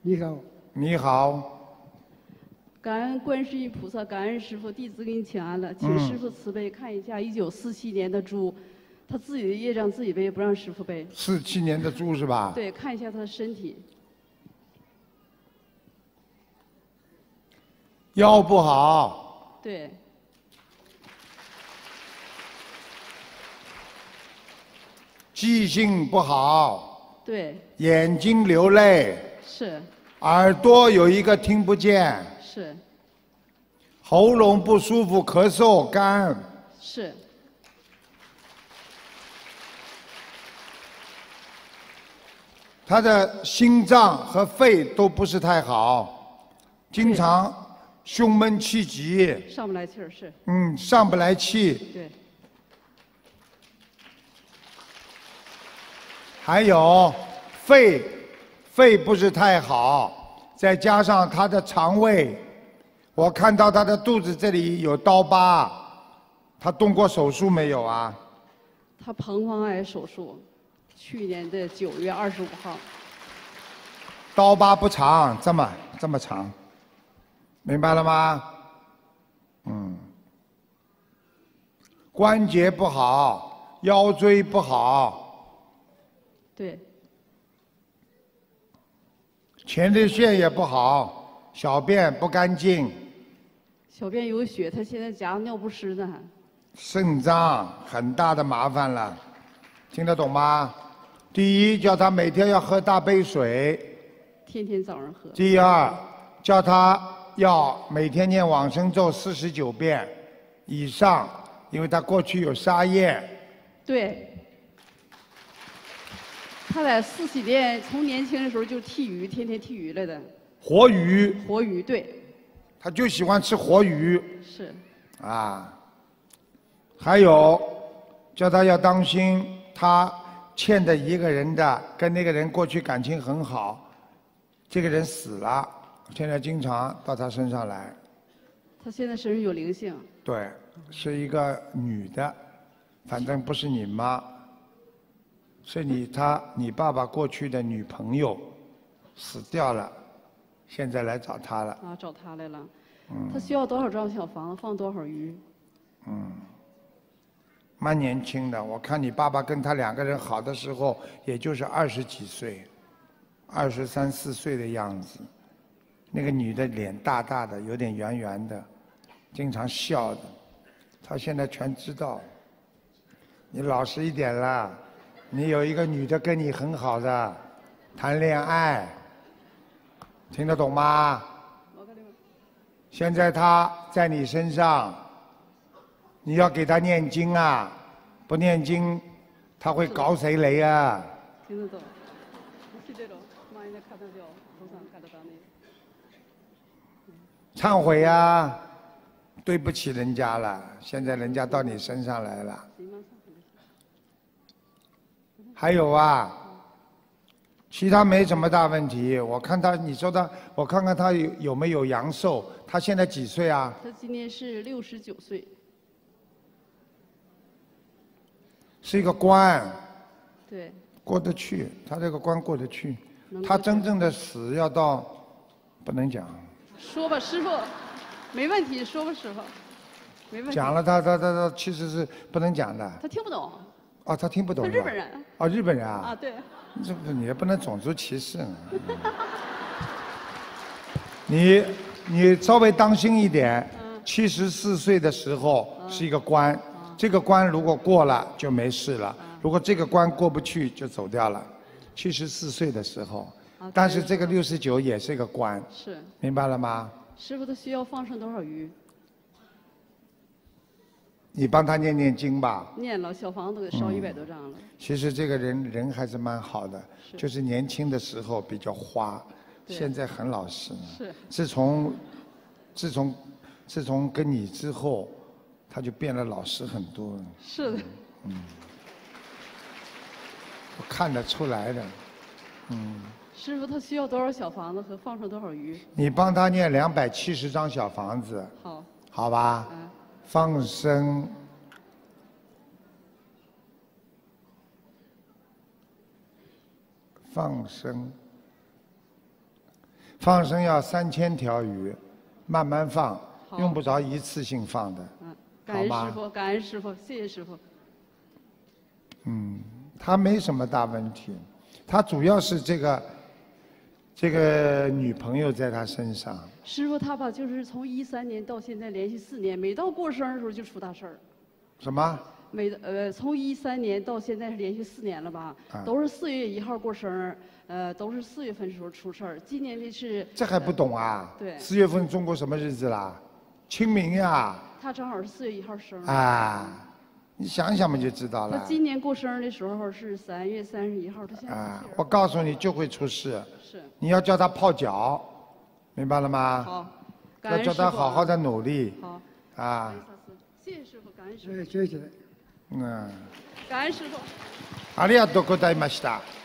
你好，你好。感恩观世音菩萨，感恩师傅，弟子给你请安了，请师傅慈悲看一下一九四七年的猪，他自己的业障自己背，不让师傅背。四七年的猪是吧？对，看一下他的身体。腰不好。对。记性不好。对。眼睛流泪。是，耳朵有一个听不见。是。喉咙不舒服，咳嗽干。是。他的心脏和肺都不是太好，经常胸闷气急。上不来气儿是。嗯，上不来气。对。还有肺。肺不是太好，再加上他的肠胃，我看到他的肚子这里有刀疤，他动过手术没有啊？他膀胱癌手术，去年的九月二十五号。刀疤不长，这么这么长，明白了吗？嗯，关节不好，腰椎不好，对。前列腺也不好，小便不干净，小便有血，他现在夹着尿不湿呢。肾脏很大的麻烦了，听得懂吗？第一，叫他每天要喝大杯水，天天早上喝。第二，叫他要每天念往生咒四十九遍以上，因为他过去有杀业。对。他在四喜店，从年轻的时候就剃鱼，天天剃鱼来的。活鱼。活鱼，对。他就喜欢吃活鱼。是。啊，还有叫他要当心，他欠的一个人的，跟那个人过去感情很好，这个人死了，现在经常到他身上来。他现在身上有灵性。对，是一个女的，反正不是你妈。所以，你他你爸爸过去的女朋友死掉了，现在来找他了。啊，找他来了。嗯。他需要多少张小房？子？放多少鱼？嗯。蛮年轻的，我看你爸爸跟他两个人好的时候，也就是二十几岁，二十三四岁的样子。那个女的脸大大的，有点圆圆的，经常笑的。他现在全知道。你老实一点啦。你有一个女的跟你很好的谈恋爱，听得懂吗？现在她在你身上，你要给她念经啊！不念经，她会搞谁来啊？听得懂？忏悔啊！对不起人家了，现在人家到你身上来了。还有啊，其他没什么大问题。我看他，你说他，我看看他有有没有阳寿。他现在几岁啊？他今年是六十九岁。是一个官。对。过得去，他这个官过得去。他真正的死要到，不能讲。说吧，师傅，没问题，说吧，师傅，没问题。讲了，他他他他其实是不能讲的。他听不懂。啊，他听不懂。日本人。啊，日本人啊。啊，对。这不你也不能种族歧视。你，你稍微当心一点。七十四岁的时候是一个关，这个关如果过了就没事了。嗯。如果这个关过不去就走掉了。七十四岁的时候，但是这个六十九也是一个关。是。明白了吗？师傅，他需要放上多少鱼？你帮他念念经吧。念了小房子给烧一百多张了。其实这个人人还是蛮好的，就是年轻的时候比较花，现在很老实是。自从，自从，自从跟你之后，他就变了老实很多。是的。嗯。我看得出来的。嗯。师傅，他需要多少小房子和放上多少鱼？你帮他念两百七十张小房子。好。好吧。放生，放生，放生要三千条鱼，慢慢放，用不着一次性放的，嗯，感恩师傅，感恩师傅，谢谢师傅。嗯，他没什么大问题，他主要是这个。这个女朋友在他身上。师傅，他吧，就是从一三年到现在连续四年，每到过生日的时候就出大事儿。什么？每呃，从一三年到现在是连续四年了吧？都是四月一号过生日，呃，都是四月份的时候出事儿。今年的是。这还不懂啊？对。四月份中国什么日子啦？清明呀。他正好是四月一号生。啊。你想想嘛，就知道了。他今年过生日的时候是三月三十一号，他现在。啊，我告诉你就会出事。是。你要叫他泡脚，明白了吗？好。要叫他好好的努力。好。啊。谢谢师傅，感恩师傅。谢谢谢谢。嗯。感恩师傅。ありがとうございました。